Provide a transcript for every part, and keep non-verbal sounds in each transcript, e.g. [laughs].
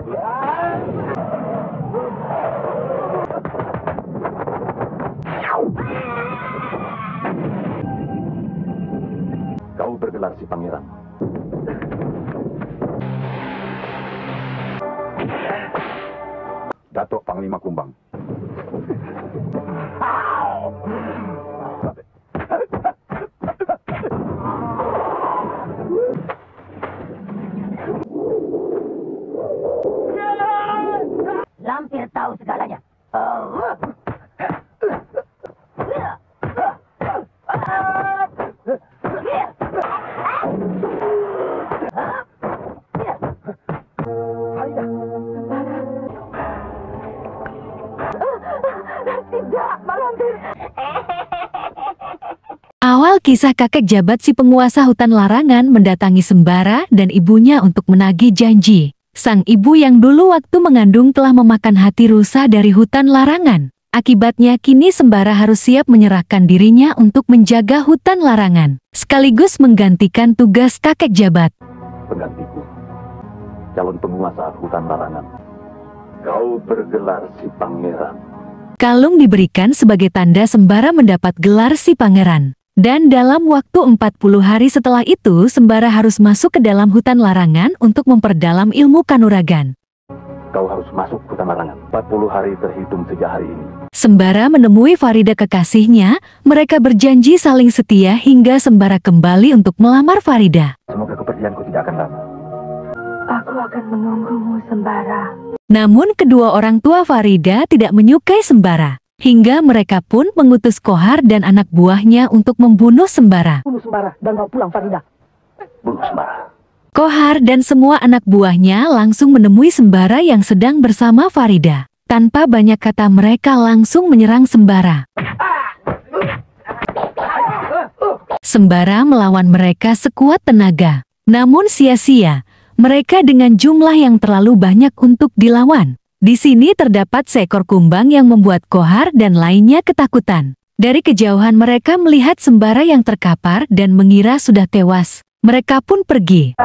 Kau bergelar si pangeran. Datuk Panglima Kumbang. kisah kakek jabat si penguasa hutan larangan mendatangi sembara dan ibunya untuk menagih janji. Sang ibu yang dulu waktu mengandung telah memakan hati rusa dari hutan larangan. Akibatnya kini sembara harus siap menyerahkan dirinya untuk menjaga hutan larangan, sekaligus menggantikan tugas kakek jabat. Penggantiku, calon penguasa hutan larangan, kau bergelar si pangeran. Kalung diberikan sebagai tanda sembara mendapat gelar si pangeran. Dan dalam waktu 40 hari setelah itu Sembara harus masuk ke dalam hutan larangan untuk memperdalam ilmu kanuragan. Kau harus masuk hutan larangan. 40 hari terhitung sejak hari ini. Sembara menemui Farida kekasihnya, mereka berjanji saling setia hingga Sembara kembali untuk melamar Farida. Semoga kepergianku tidak akan lama. Aku akan menunggumu Sembara. Namun kedua orang tua Farida tidak menyukai Sembara. Hingga mereka pun mengutus Kohar dan anak buahnya untuk membunuh Sembara. Bunuh Sembara dan bawa pulang Farida. Bunuh Sembara. Kohar dan semua anak buahnya langsung menemui Sembara yang sedang bersama Farida. Tanpa banyak kata mereka langsung menyerang Sembara. Sembara melawan mereka sekuat tenaga. Namun sia-sia, mereka dengan jumlah yang terlalu banyak untuk dilawan. Di sini terdapat seekor kumbang yang membuat Kohar dan lainnya ketakutan. Dari kejauhan mereka melihat sembara yang terkapar dan mengira sudah tewas. Mereka pun pergi.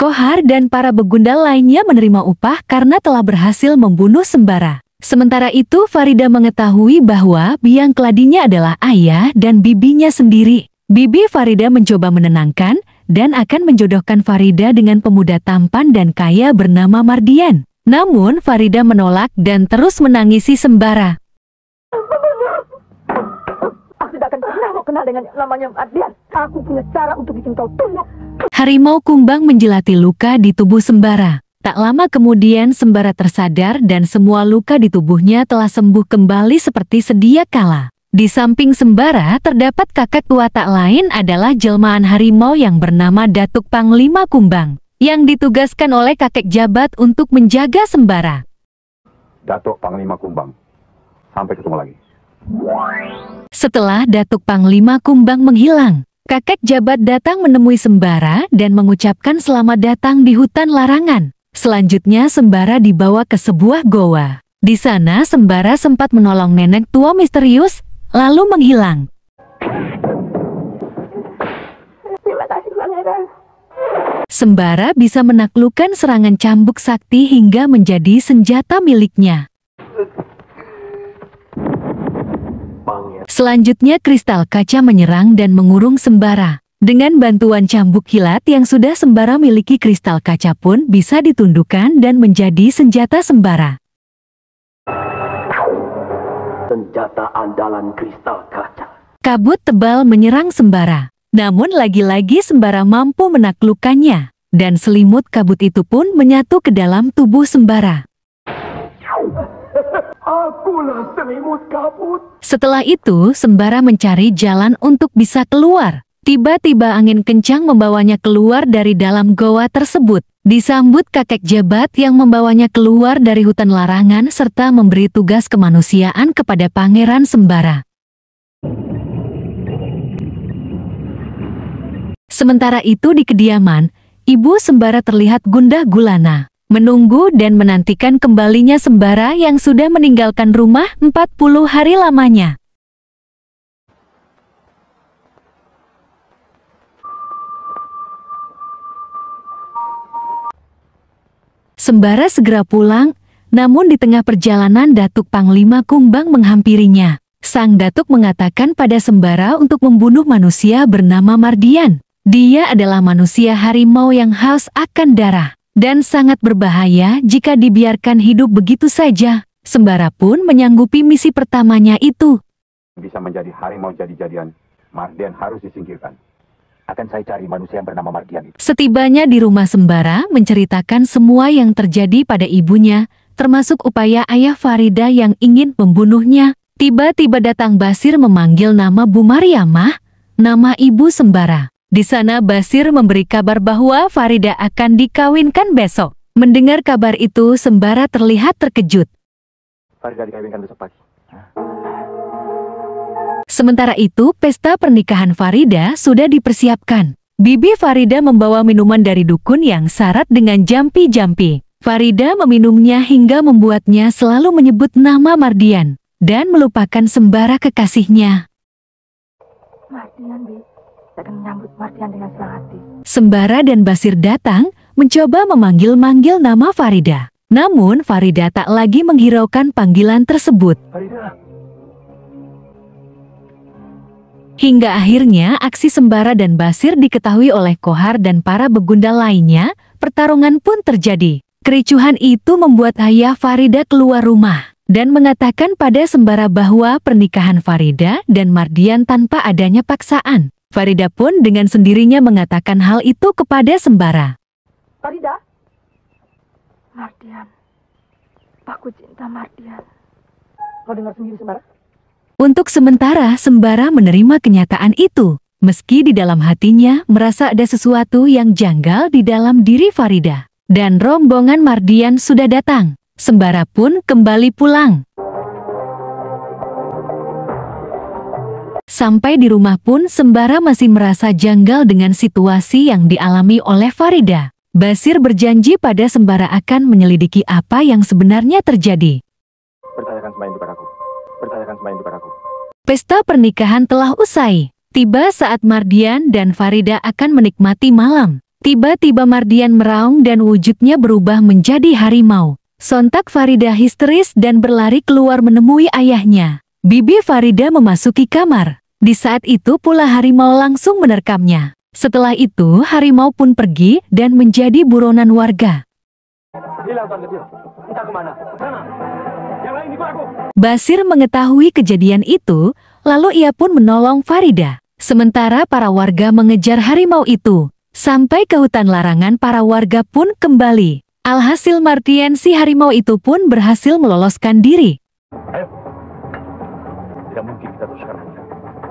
Kohar dan para begundal lainnya menerima upah karena telah berhasil membunuh Sembara. Sementara itu Farida mengetahui bahwa biang keladinya adalah ayah dan bibinya sendiri. Bibi Farida mencoba menenangkan, dan akan menjodohkan Farida dengan pemuda tampan dan kaya bernama Mardian. Namun Farida menolak dan terus menangisi sembara. Aku tidak akan pernah mau kenal dengan namanya Mardian. Aku punya cara untuk bikin kau tunduk. Harimau kumbang menjelati luka di tubuh sembara. Tak lama kemudian sembara tersadar dan semua luka di tubuhnya telah sembuh kembali seperti sedia kala. Di samping Sembara terdapat kakek tua tak lain adalah jelmaan harimau yang bernama Datuk Panglima Kumbang, yang ditugaskan oleh kakek jabat untuk menjaga Sembara. Datuk Panglima Kumbang, sampai ketemu lagi. Setelah Datuk Panglima Kumbang menghilang, kakek jabat datang menemui Sembara dan mengucapkan selamat datang di hutan larangan. Selanjutnya Sembara dibawa ke sebuah goa. Di sana Sembara sempat menolong nenek tua misterius lalu menghilang. Sembara bisa menaklukkan serangan cambuk sakti hingga menjadi senjata miliknya. Selanjutnya kristal kaca menyerang dan mengurung Sembara. Dengan bantuan cambuk kilat yang sudah Sembara miliki kristal kaca pun bisa ditundukkan dan menjadi senjata Sembara senjata andalan kristal kaca. Kabut tebal menyerang Sembara. Namun lagi-lagi Sembara mampu menaklukkannya. Dan selimut kabut itu pun menyatu ke dalam tubuh Sembara. [laughs] Akulah selimut kabut. Setelah itu, Sembara mencari jalan untuk bisa keluar. Tiba-tiba angin kencang membawanya keluar dari dalam goa tersebut. Disambut kakek jabat yang membawanya keluar dari hutan larangan serta memberi tugas kemanusiaan kepada Pangeran Sembara. Sementara itu di kediaman, Ibu Sembara terlihat gundah gulana, menunggu dan menantikan kembalinya Sembara yang sudah meninggalkan rumah 40 hari lamanya. Sembara segera pulang, namun di tengah perjalanan Datuk Panglima Kumbang menghampirinya. Sang Datuk mengatakan pada Sembara untuk membunuh manusia bernama Mardian. Dia adalah manusia harimau yang haus akan darah, dan sangat berbahaya jika dibiarkan hidup begitu saja. Sembara pun menyanggupi misi pertamanya itu. Bisa menjadi harimau jadi-jadian, Mardian harus disingkirkan akan saya cari manusia yang bernama Mardian itu. Setibanya di rumah Sembara menceritakan semua yang terjadi pada ibunya, termasuk upaya ayah Farida yang ingin membunuhnya. Tiba-tiba datang Basir memanggil nama Bu Mariamah, nama ibu Sembara. Di sana Basir memberi kabar bahwa Farida akan dikawinkan besok. Mendengar kabar itu, Sembara terlihat terkejut. Farida dikawinkan besok pagi. Hah? Sementara itu, pesta pernikahan Farida sudah dipersiapkan. Bibi Farida membawa minuman dari dukun yang syarat dengan jampi-jampi. Farida meminumnya hingga membuatnya selalu menyebut nama Mardian dan melupakan sembara kekasihnya. Mardian, Bi. Sembara dan Basir datang, mencoba memanggil-manggil nama Farida. Namun Farida tak lagi menghiraukan panggilan tersebut. Farida, Hingga akhirnya aksi Sembara dan Basir diketahui oleh Kohar dan para begundal lainnya, pertarungan pun terjadi. Kericuhan itu membuat ayah Farida keluar rumah dan mengatakan pada Sembara bahwa pernikahan Farida dan Mardian tanpa adanya paksaan. Farida pun dengan sendirinya mengatakan hal itu kepada Sembara. Farida? Mardian. Aku cinta Mardian. Kau dengar sendiri, Sembara? Untuk sementara Sembara menerima kenyataan itu, meski di dalam hatinya merasa ada sesuatu yang janggal di dalam diri Farida. Dan rombongan Mardian sudah datang, Sembara pun kembali pulang. Sampai di rumah pun Sembara masih merasa janggal dengan situasi yang dialami oleh Farida. Basir berjanji pada Sembara akan menyelidiki apa yang sebenarnya terjadi main bukan aku. Pesta pernikahan telah usai. Tiba saat Mardian dan Farida akan menikmati malam. Tiba-tiba Mardian meraung dan wujudnya berubah menjadi harimau. Sontak Farida histeris dan berlari keluar menemui ayahnya. Bibi Farida memasuki kamar. Di saat itu pula harimau langsung menerkamnya. Setelah itu harimau pun pergi dan menjadi buronan warga. Hilang kecil, entah kemana. yang lain di aku. Basir mengetahui kejadian itu, lalu ia pun menolong Farida. Sementara para warga mengejar harimau itu, sampai ke hutan larangan para warga pun kembali. Alhasil Martian si harimau itu pun berhasil meloloskan diri.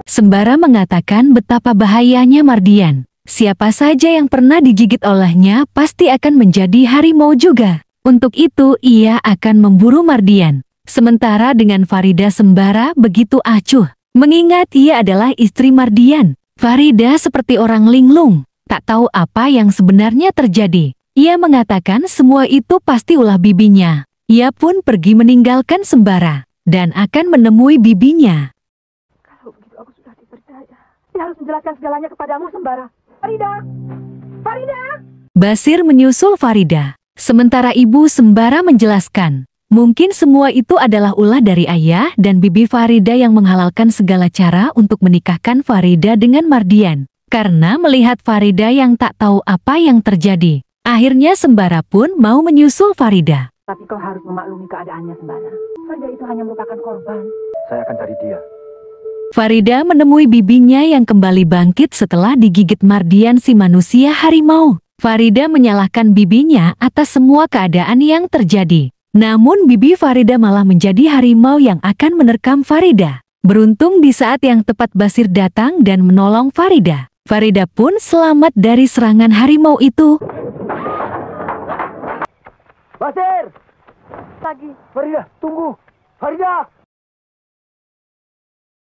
Sembara mengatakan betapa bahayanya Mardian. Siapa saja yang pernah digigit olehnya pasti akan menjadi harimau juga. Untuk itu ia akan memburu Mardian. Sementara dengan Farida Sembara begitu acuh. Mengingat ia adalah istri Mardian, Farida seperti orang linglung, tak tahu apa yang sebenarnya terjadi. Ia mengatakan semua itu pasti ulah bibinya. Ia pun pergi meninggalkan sembara, dan akan menemui bibinya. Kalau begitu aku sudah dipercaya. Saya harus menjelaskan segalanya kepadamu, sembara. Farida! Farida! Basir menyusul Farida. Sementara ibu sembara menjelaskan, Mungkin semua itu adalah ulah dari ayah dan bibi Farida yang menghalalkan segala cara untuk menikahkan Farida dengan Mardian. Karena melihat Farida yang tak tahu apa yang terjadi, akhirnya Sembara pun mau menyusul Farida. Tapi kau harus memaklumi keadaannya Sembara. Farida itu hanya merupakan korban. Saya akan cari dia. Farida menemui bibinya yang kembali bangkit setelah digigit Mardian si manusia harimau. Farida menyalahkan bibinya atas semua keadaan yang terjadi. Namun bibi Farida malah menjadi harimau yang akan menerkam Farida. Beruntung di saat yang tepat Basir datang dan menolong Farida. Farida pun selamat dari serangan harimau itu. Basir! Lagi. Farida, tunggu. Farida!